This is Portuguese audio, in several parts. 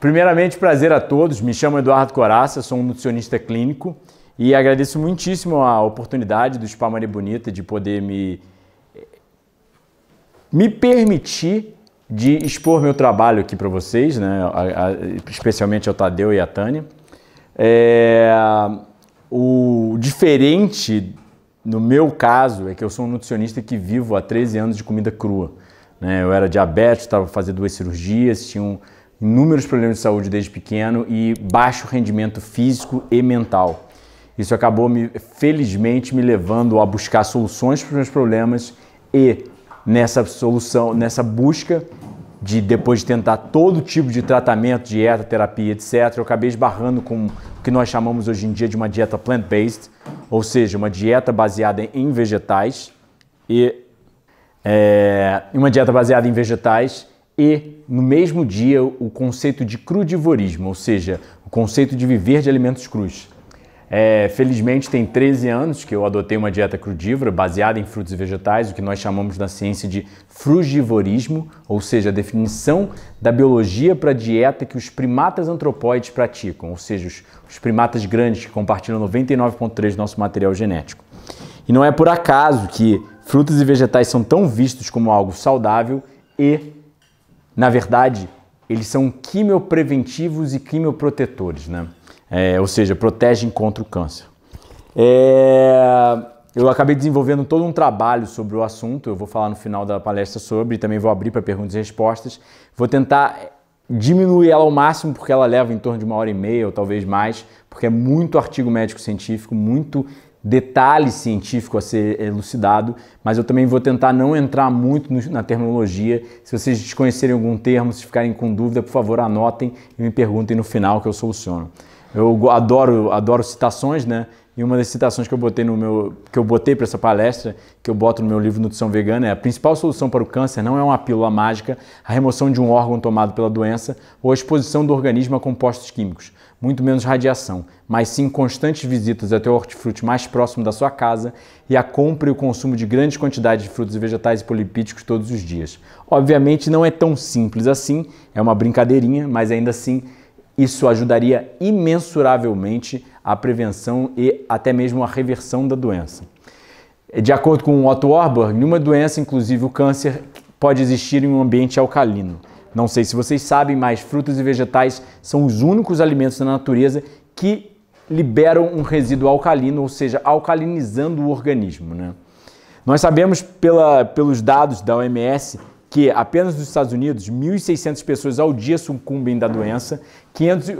Primeiramente, prazer a todos. Me chamo Eduardo Coraça, sou um nutricionista clínico e agradeço muitíssimo a oportunidade do Spa Maria Bonita de poder me, me permitir de expor meu trabalho aqui para vocês, né? A, a, especialmente ao Tadeu e à Tânia. É, o diferente no meu caso é que eu sou um nutricionista que vivo há 13 anos de comida crua. Né? Eu era diabético, estava fazendo duas cirurgias, tinha um inúmeros problemas de saúde desde pequeno e baixo rendimento físico e mental. Isso acabou, me, felizmente, me levando a buscar soluções para os meus problemas e nessa solução, nessa busca de depois de tentar todo tipo de tratamento, dieta, terapia, etc, eu acabei esbarrando com o que nós chamamos hoje em dia de uma dieta plant-based, ou seja, uma dieta baseada em vegetais e é, uma dieta baseada em vegetais e no mesmo dia o conceito de crudivorismo, ou seja, o conceito de viver de alimentos crus. É, felizmente tem 13 anos que eu adotei uma dieta crudívora baseada em frutos e vegetais, o que nós chamamos na ciência de frugivorismo, ou seja, a definição da biologia para a dieta que os primatas antropóides praticam, ou seja, os, os primatas grandes que compartilham 99,3% do nosso material genético. E não é por acaso que frutas e vegetais são tão vistos como algo saudável e na verdade, eles são quimiopreventivos e quimioprotetores, né? É, ou seja, protegem contra o câncer. É, eu acabei desenvolvendo todo um trabalho sobre o assunto, eu vou falar no final da palestra sobre, e também vou abrir para perguntas e respostas. Vou tentar diminuir ela ao máximo, porque ela leva em torno de uma hora e meia ou talvez mais, porque é muito artigo médico científico, muito detalhe científico a ser elucidado, mas eu também vou tentar não entrar muito no, na terminologia. Se vocês desconhecerem algum termo, se ficarem com dúvida, por favor, anotem e me perguntem no final que eu soluciono. Eu adoro, adoro citações, né? E uma das citações que eu botei no meu que eu botei para essa palestra, que eu boto no meu livro Nutrição Vegana, é a principal solução para o câncer não é uma pílula mágica, a remoção de um órgão tomado pela doença ou a exposição do organismo a compostos químicos muito menos radiação, mas sim constantes visitas até o hortifruti mais próximo da sua casa e a compra e o consumo de grandes quantidades de frutos e vegetais e polipíticos todos os dias. Obviamente não é tão simples assim, é uma brincadeirinha, mas ainda assim isso ajudaria imensuravelmente a prevenção e até mesmo a reversão da doença. De acordo com Otto Warburg, nenhuma doença, inclusive o câncer, pode existir em um ambiente alcalino. Não sei se vocês sabem, mas frutas e vegetais são os únicos alimentos na natureza que liberam um resíduo alcalino, ou seja, alcalinizando o organismo. Né? Nós sabemos pela, pelos dados da OMS que apenas nos Estados Unidos 1.600 pessoas ao dia sucumbem da doença, 500,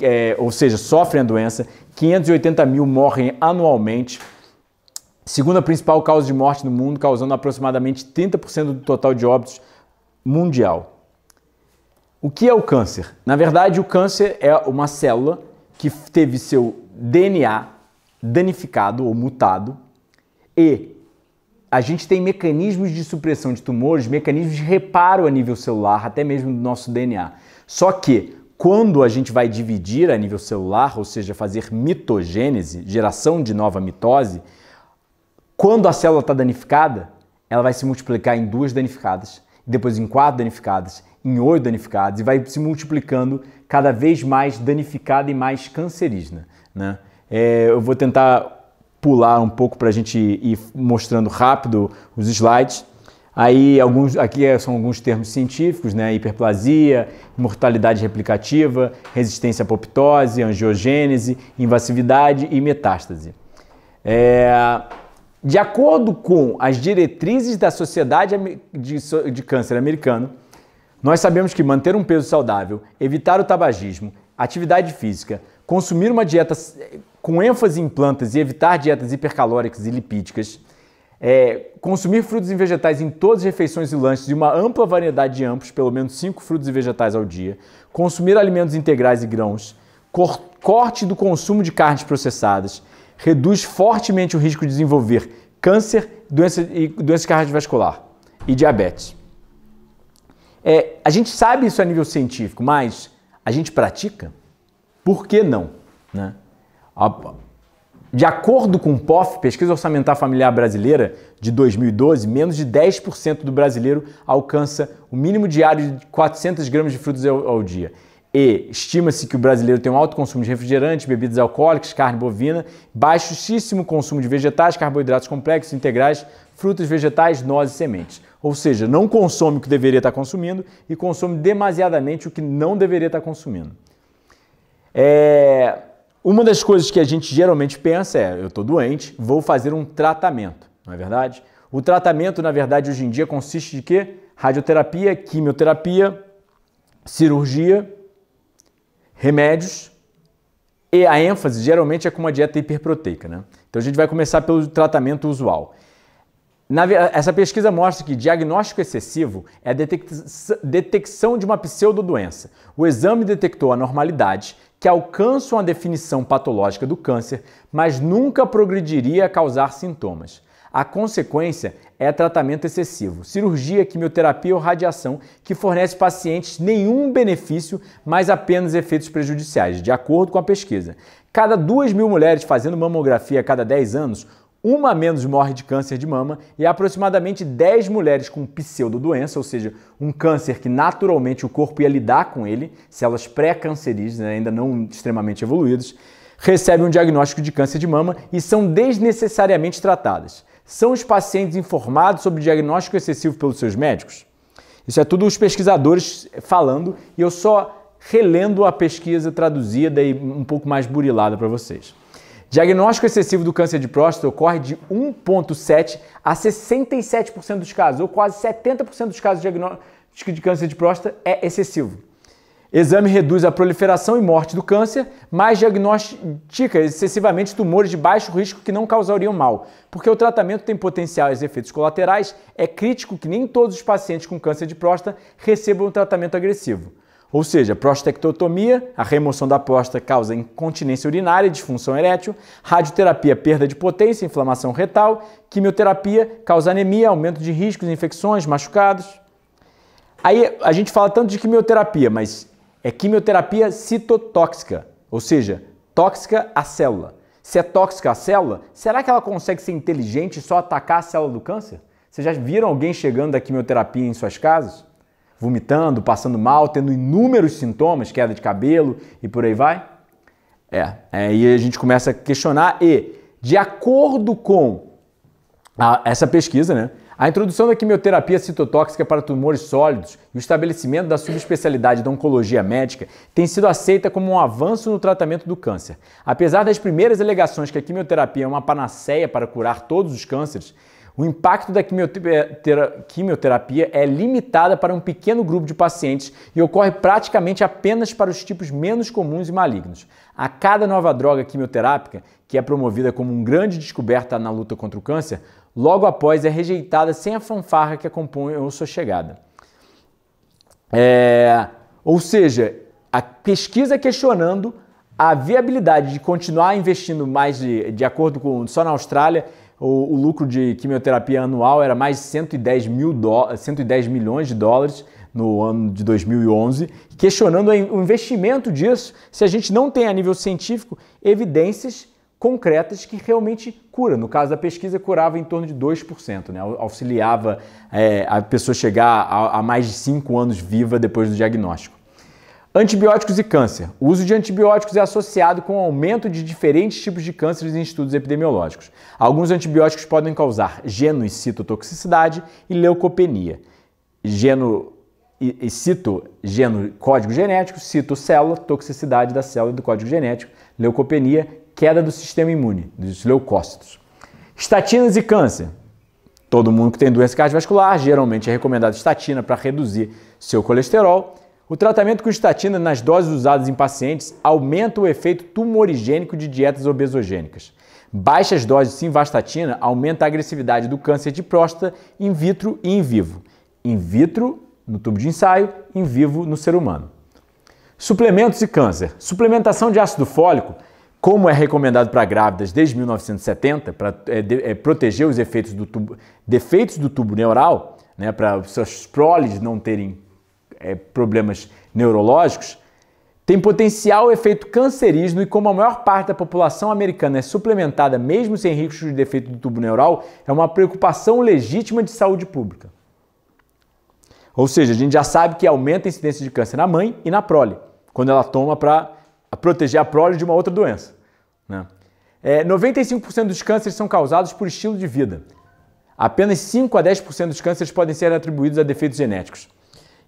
é, ou seja, sofrem a doença, 580 mil morrem anualmente. Segunda principal causa de morte no mundo, causando aproximadamente 30% do total de óbitos mundial. O que é o câncer? Na verdade, o câncer é uma célula que teve seu DNA danificado ou mutado e a gente tem mecanismos de supressão de tumores, mecanismos de reparo a nível celular, até mesmo do nosso DNA. Só que quando a gente vai dividir a nível celular, ou seja, fazer mitogênese, geração de nova mitose, quando a célula está danificada, ela vai se multiplicar em duas danificadas, depois em quatro danificadas, em oito danificados e vai se multiplicando cada vez mais danificada e mais cancerígena. Né? É, eu vou tentar pular um pouco para a gente ir mostrando rápido os slides. Aí alguns aqui é, são alguns termos científicos, né? Hiperplasia, mortalidade replicativa, resistência à apoptose, angiogênese, invasividade e metástase. É, de acordo com as diretrizes da Sociedade de Câncer Americano, nós sabemos que manter um peso saudável, evitar o tabagismo, atividade física, consumir uma dieta eh, com ênfase em plantas e evitar dietas hipercalóricas e lipídicas, é, consumir frutos e vegetais em todas as refeições e lanches e uma ampla variedade de amplos, pelo menos 5 frutos e vegetais ao dia, consumir alimentos integrais e grãos, corte do consumo de carnes processadas, reduz fortemente o risco de desenvolver câncer doença, e doenças e diabetes. É, a gente sabe isso a nível científico, mas a gente pratica? Por que não? Né? De acordo com o POF, Pesquisa Orçamentária Familiar Brasileira, de 2012, menos de 10% do brasileiro alcança o mínimo diário de 400 gramas de frutas ao, ao dia. E estima-se que o brasileiro tem um alto consumo de refrigerantes, bebidas alcoólicas, carne bovina, baixíssimo consumo de vegetais, carboidratos complexos, integrais, frutas, vegetais, nozes e sementes. Ou seja, não consome o que deveria estar consumindo e consome demasiadamente o que não deveria estar consumindo. É... Uma das coisas que a gente geralmente pensa é: eu estou doente, vou fazer um tratamento, não é verdade? O tratamento, na verdade, hoje em dia consiste de quê? Radioterapia, quimioterapia, cirurgia, remédios e a ênfase geralmente é com uma dieta hiperproteica, né? Então a gente vai começar pelo tratamento usual. Na, essa pesquisa mostra que diagnóstico excessivo é a detecção de uma pseudodoença. O exame detectou anormalidades que alcançam a definição patológica do câncer, mas nunca progrediria a causar sintomas. A consequência é tratamento excessivo, cirurgia, quimioterapia ou radiação, que fornece pacientes nenhum benefício, mas apenas efeitos prejudiciais, de acordo com a pesquisa. Cada 2 mil mulheres fazendo mamografia a cada 10 anos, uma a menos morre de câncer de mama e aproximadamente 10 mulheres com pseudodoença, ou seja, um câncer que naturalmente o corpo ia lidar com ele, células pré-cancerígenas, né, ainda não extremamente evoluídas, recebem um diagnóstico de câncer de mama e são desnecessariamente tratadas. São os pacientes informados sobre o diagnóstico excessivo pelos seus médicos? Isso é tudo os pesquisadores falando e eu só relendo a pesquisa traduzida e um pouco mais burilada para vocês. Diagnóstico excessivo do câncer de próstata ocorre de 1,7 a 67% dos casos, ou quase 70% dos casos de diagnóstico de câncer de próstata é excessivo. Exame reduz a proliferação e morte do câncer, mas diagnostica excessivamente tumores de baixo risco que não causariam mal, porque o tratamento tem potenciais efeitos colaterais, é crítico que nem todos os pacientes com câncer de próstata recebam um tratamento agressivo. Ou seja, prostectotomia, a remoção da próstata causa incontinência urinária e disfunção erétil, radioterapia, perda de potência, inflamação retal, quimioterapia causa anemia, aumento de riscos, infecções, machucados. Aí a gente fala tanto de quimioterapia, mas é quimioterapia citotóxica, ou seja, tóxica à célula. Se é tóxica à célula, será que ela consegue ser inteligente e só atacar a célula do câncer? Vocês já viram alguém chegando da quimioterapia em suas casas? vomitando, passando mal, tendo inúmeros sintomas, queda de cabelo e por aí vai? É, é aí a gente começa a questionar e, de acordo com a, essa pesquisa, né, a introdução da quimioterapia citotóxica para tumores sólidos e o estabelecimento da subespecialidade da oncologia médica tem sido aceita como um avanço no tratamento do câncer. Apesar das primeiras alegações que a quimioterapia é uma panaceia para curar todos os cânceres, o impacto da eh, quimioterapia é limitada para um pequeno grupo de pacientes e ocorre praticamente apenas para os tipos menos comuns e malignos. A cada nova droga quimioterápica, que é promovida como uma grande descoberta na luta contra o câncer, logo após é rejeitada sem a fanfarra que acompanha a sua chegada. É... Ou seja, a pesquisa questionando a viabilidade de continuar investindo mais de, de acordo com só na Austrália o, o, lucro de quimioterapia anual era mais de 110, mil do, 110 milhões de dólares no ano de 2011, questionando o investimento disso se a gente não tem, a nível científico, evidências concretas que realmente cura. No caso da pesquisa, curava em torno de 2%, né? auxiliava é, a pessoa chegar a, a mais de 5 anos viva depois do diagnóstico. Antibióticos e câncer. O uso de antibióticos é associado com o aumento de diferentes tipos de cânceres em estudos epidemiológicos. Alguns antibióticos podem causar geno e citotoxicidade e leucopenia. Geno e, cito, geno, código genético, cito, célula, toxicidade da célula e do código genético, leucopenia, queda do sistema imune, dos leucócitos. Estatinas e câncer. Todo mundo que tem doença cardiovascular geralmente é recomendado estatina para reduzir seu colesterol o tratamento com estatina nas doses usadas em pacientes aumenta o efeito tumorigênico de dietas obesogênicas. Baixas doses de simvastatina aumenta a agressividade do câncer de próstata in vitro e in vivo. In vitro no tubo de ensaio, in vivo no ser humano. Suplementos e câncer. Suplementação de ácido fólico, como é recomendado para grávidas desde 1970, para é, é, proteger os efeitos do tubo, defeitos do tubo neural, né, para suas prólides não terem é, problemas neurológicos, tem potencial efeito cancerígeno e como a maior parte da população americana é suplementada mesmo sem risco de defeito do tubo neural, é uma preocupação legítima de saúde pública. Ou seja, a gente já sabe que aumenta a incidência de câncer na mãe e na prole, quando ela toma para proteger a prole de uma outra doença. Né? É, 95% dos cânceres são causados por estilo de vida. Apenas 5 a 10% dos cânceres podem ser atribuídos a defeitos genéticos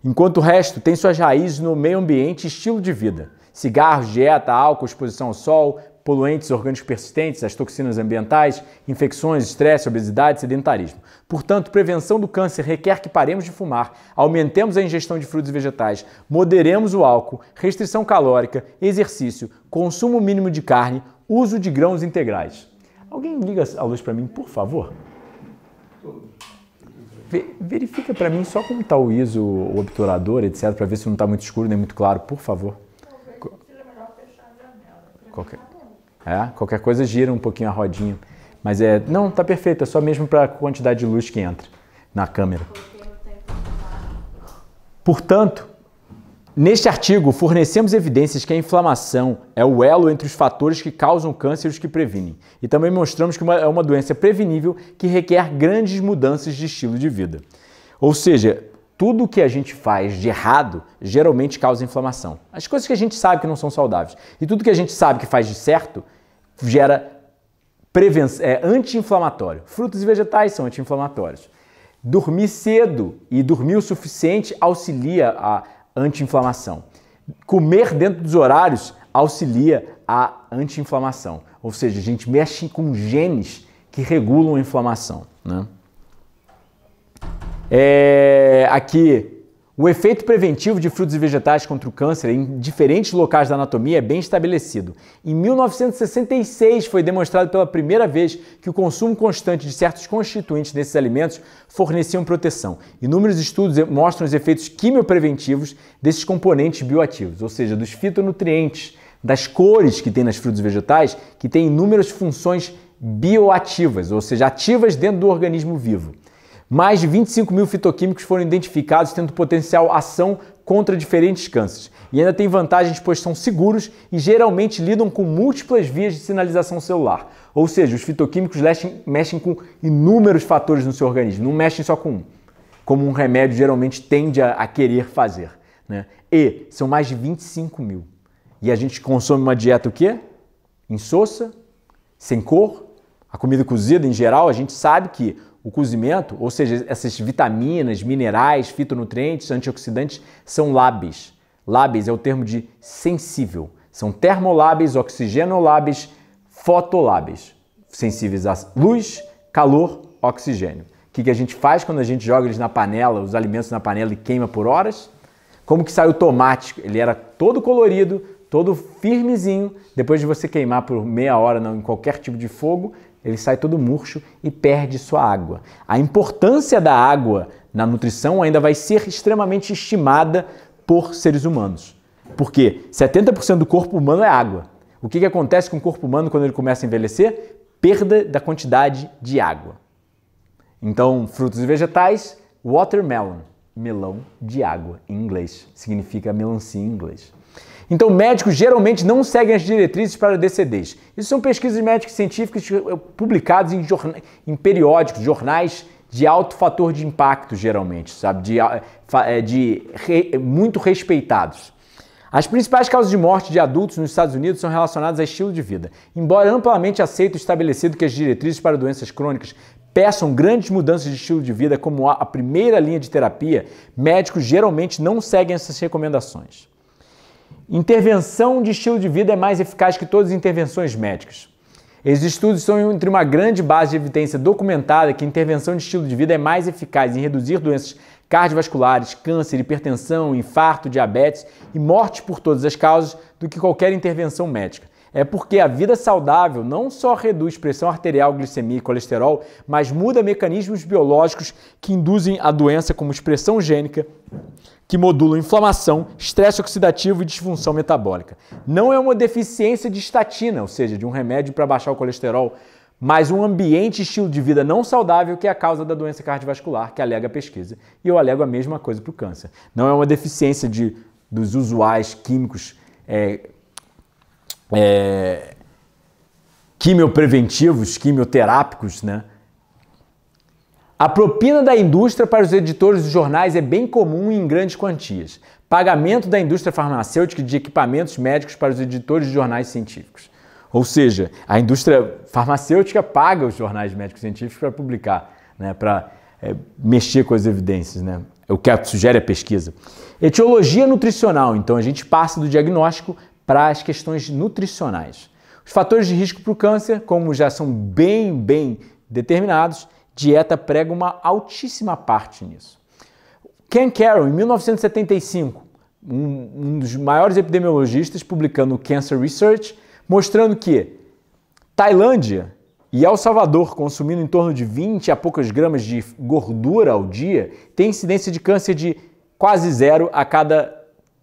enquanto o resto tem suas raízes no meio ambiente e estilo de vida. Cigarros, dieta, álcool, exposição ao sol, poluentes orgânicos persistentes, as toxinas ambientais, infecções, estresse, obesidade, sedentarismo. Portanto, prevenção do câncer requer que paremos de fumar, aumentemos a ingestão de frutos e vegetais, moderemos o álcool, restrição calórica, exercício, consumo mínimo de carne, uso de grãos integrais. Alguém liga a luz para mim, por favor? verifica para mim só como está o ISO, o obturador, etc, para ver se não está muito escuro nem muito claro, por favor. Tá qualquer, é, qualquer coisa gira um pouquinho a rodinha. Mas é, não, tá perfeito, é só mesmo para a quantidade de luz que entra na câmera. Tá- Portanto, Neste artigo, fornecemos evidências que a inflamação é o elo entre os fatores que causam câncer e os que previnem. E também mostramos que uma, é uma doença prevenível que requer grandes mudanças de estilo de vida. Ou seja, tudo o que a gente faz de errado geralmente causa inflamação. As coisas que a gente sabe que não são saudáveis. E tudo que a gente sabe que faz de certo gera é, anti-inflamatório. Frutos e vegetais são anti-inflamatórios. Dormir cedo e dormir o suficiente auxilia a anti-inflamação. Comer dentro dos horários auxilia a anti-inflamação, ou seja, a gente mexe com genes que regulam a inflamação. Né? É, aqui o efeito preventivo de frutos e vegetais contra o câncer em diferentes locais da anatomia é bem estabelecido. Em 1966 foi demonstrado pela primeira vez que o consumo constante de certos constituintes desses alimentos forneciam proteção. Inúmeros estudos mostram os efeitos quimiopreventivos desses componentes bioativos, ou seja, dos fitonutrientes, das cores que tem nas frutas e vegetais, que têm inúmeras funções bioativas, ou seja, ativas dentro do organismo vivo. Mais de 25 mil fitoquímicos foram identificados tendo potencial ação contra diferentes cânceres. E ainda tem vantagens, pois são seguros e geralmente lidam com múltiplas vias de sinalização celular. Ou seja, os fitoquímicos mexem, mexem com inúmeros fatores no seu organismo, não mexem só com um, como um remédio geralmente tende a, a querer fazer. Né? E são mais de 25 mil. E a gente consome uma dieta o quê? Insossa, sem cor, a comida cozida em geral, a gente sabe que o cozimento, ou seja, essas vitaminas, minerais, fitonutrientes, antioxidantes, são lábeis. Lábeis é o termo de sensível. São termolábeis, oxigenolábeis, fotolábeis. Sensíveis à luz, calor, oxigênio. O que, a gente faz quando a gente joga eles na panela, os alimentos na panela e queima por horas? Como que sai o tomate? Ele era todo colorido, todo firmezinho. Depois de você queimar por meia hora não, em qualquer tipo de fogo, ele sai todo murcho e perde sua água. A importância da água na nutrição ainda vai ser extremamente estimada por seres humanos. Porque 70% do corpo humano é água. O que, que acontece com o corpo humano quando ele começa a envelhecer? Perda da quantidade de água. Então, frutos e vegetais, watermelon, melão de água em inglês. Significa melancia em inglês. Então, médicos geralmente não seguem as diretrizes para DCDs. Isso são pesquisas médicas científicas eh, publicadas em, em periódicos, jornais de alto fator de impacto, geralmente, sabe? De, eh, eh, de re, muito respeitados. As principais causas de morte de adultos nos Estados Unidos são relacionadas a estilo de vida. Embora amplamente aceito e estabelecido que as diretrizes para doenças crônicas peçam grandes mudanças de estilo de vida como a primeira linha de terapia, médicos geralmente não seguem essas recomendações. Intervenção de estilo de vida é mais eficaz que todas as intervenções médicas. Esses estudos são entre uma grande base de evidência documentada que intervenção de estilo de vida é mais eficaz em reduzir doenças cardiovasculares, câncer, hipertensão, infarto, diabetes e morte por todas as causas do que qualquer intervenção médica é porque a vida saudável não só reduz pressão arterial, glicemia e colesterol, mas muda mecanismos biológicos que induzem a doença, como expressão gênica, que modulam inflamação, estresse oxidativo e disfunção metabólica. Não é uma deficiência de estatina, ou seja, de um remédio para baixar o colesterol, mas um ambiente e estilo de vida não saudável que é a causa da doença cardiovascular, que alega a pesquisa. E eu alego a mesma coisa para o câncer. Não é uma deficiência de, dos usuais químicos é, é, quimiopreventivos, quimioterápicos, né? A propina da indústria para os editores de jornais é bem comum em grandes quantias. Pagamento da indústria farmacêutica de equipamentos médicos para os editores de jornais científicos. Ou seja, a indústria farmacêutica paga os jornais médicos científicos para publicar, né? para é, mexer com as evidências, né? É o que sugere a pesquisa. Etiologia nutricional, então a gente passa do diagnóstico para as questões nutricionais. Os fatores de risco para o câncer, como já são bem, bem determinados, dieta prega uma altíssima parte nisso. Ken Carroll, em 1975, um, dos maiores epidemiologistas, publicando o Cancer Research, mostrando que Tailândia e El Salvador, consumindo em torno de 20 a poucas gramas de gordura ao dia, tem incidência de câncer de quase zero a cada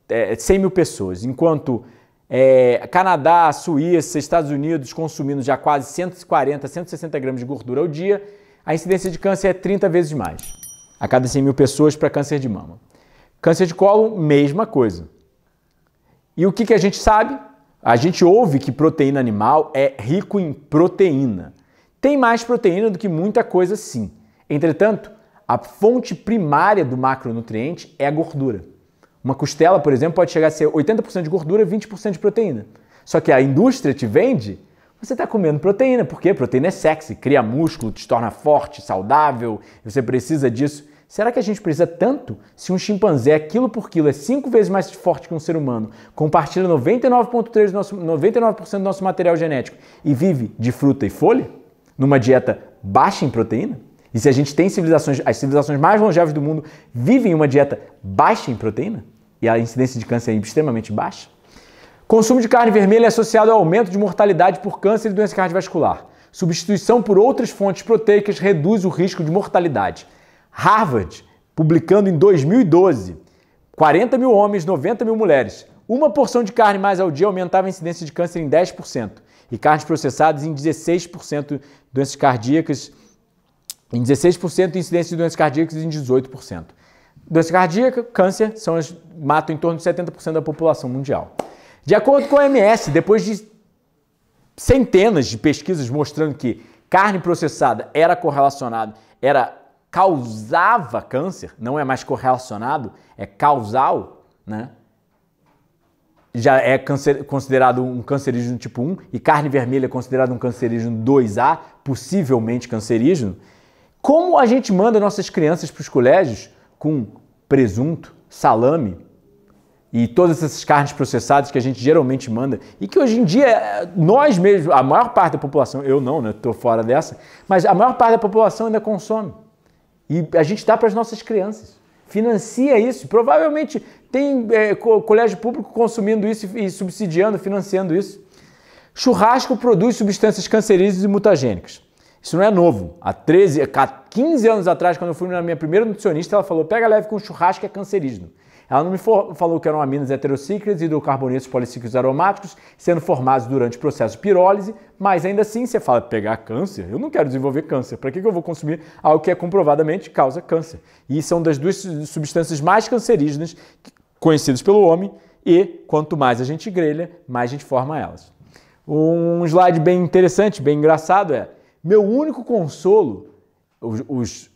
é, eh, 100 mil pessoas, enquanto é, Canadá, Suíça, Estados Unidos consumindo já quase 140, 160 gramas de gordura ao dia, a incidência de câncer é 30 vezes mais, a cada 100 mil pessoas para câncer de mama. Câncer de colo, mesma coisa. E o que, que a gente sabe? A gente ouve que proteína animal é rico em proteína. Tem mais proteína do que muita coisa, sim. Entretanto, a fonte primária do macronutriente é a gordura. Uma costela, por exemplo, pode chegar a ser 80% de gordura e 20% de proteína. Só que a indústria te vende, você está comendo proteína. Por quê? Proteína é sexy, cria músculo, te torna forte, saudável, você precisa disso. Será que a gente precisa tanto? Se um chimpanzé, é quilo por quilo, é cinco vezes mais forte que um ser humano, compartilha 99,3% do, nosso, 99 do nosso material genético e vive de fruta e folha, numa dieta baixa em proteína? E se a gente tem civilizações, as civilizações mais longevas do mundo vivem uma dieta baixa em proteína? e a incidência de câncer é extremamente baixa. Consumo de carne vermelha é associado ao aumento de mortalidade por câncer e doença cardiovascular. Substituição por outras fontes proteicas reduz o risco de mortalidade. Harvard, publicando em 2012, 40 mil homens, 90 mil mulheres. Uma porção de carne mais ao dia aumentava a incidência de câncer em 10% e carnes processadas em 16%, doenças cardíacas em 16% incidência de doenças cardíacas em 18%. Doença cardíaca, câncer, são as, matam em torno de 70% da população mundial. De acordo com a OMS, depois de centenas de pesquisas mostrando que carne processada era correlacionada, era causava câncer, não é mais correlacionado, é causal, né? Já é considerado um cancerígeno tipo 1 e carne vermelha é considerado um cancerígeno 2A, possivelmente cancerígeno. Como a gente manda nossas crianças para os colégios com presunto, salame e todas essas carnes processadas que a gente geralmente manda e que hoje em dia nós mesmos, a maior parte da população, eu não, né, estou fora dessa, mas a maior parte da população ainda consome. E a gente dá para as nossas crianças. Financia isso. Provavelmente tem é, colégio público consumindo isso e subsidiando, financiando isso. Churrasco produz substâncias cancerígenas e mutagênicas. Isso não é novo. Há 13, 14 15 anos atrás, quando eu fui na minha primeira nutricionista, ela falou: pega leve com churrasco é cancerígeno. Ela não me falou que eram aminos heterocíclicos e hidrocarbonetos policíclicos aromáticos sendo formados durante o processo de pirólise, mas ainda assim você fala pegar câncer? Eu não quero desenvolver câncer. Para que eu vou consumir algo que é comprovadamente causa câncer? E são das duas substâncias mais cancerígenas conhecidas pelo homem e quanto mais a gente grelha, mais a gente forma elas. Um slide bem interessante, bem engraçado é: meu único consolo os,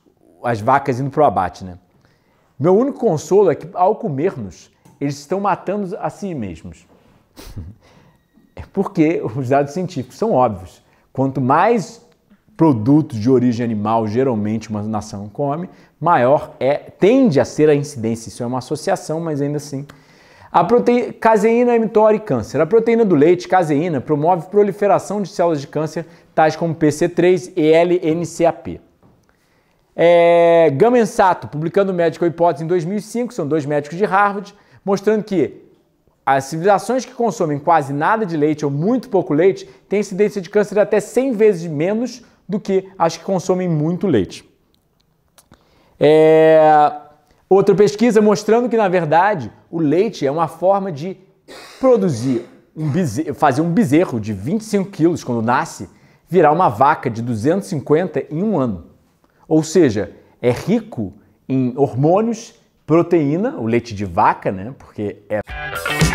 as vacas indo para o abate, né? Meu único consolo é que ao comermos, eles estão matando a si mesmos. é porque os dados científicos são óbvios. Quanto mais produtos de origem animal geralmente uma nação come, maior é tende a ser a incidência. Isso é uma associação, mas ainda assim. A proteína, caseína mTOR e câncer. A proteína do leite, caseína, promove proliferação de células de câncer tais como PC3 e LNCAP. É, Gamensato, publicando Medical Hipótese em 2005, são dois médicos de Harvard, mostrando que as civilizações que consomem quase nada de leite ou muito pouco leite têm incidência de câncer até 100 vezes menos do que as que consomem muito leite. É, outra pesquisa mostrando que, na verdade, o leite é uma forma de produzir, um bezerro, fazer um bezerro de 25 quilos quando nasce, virar uma vaca de 250 em um ano. Ou seja, é rico em hormônios, proteína, o leite de vaca, né? Porque é.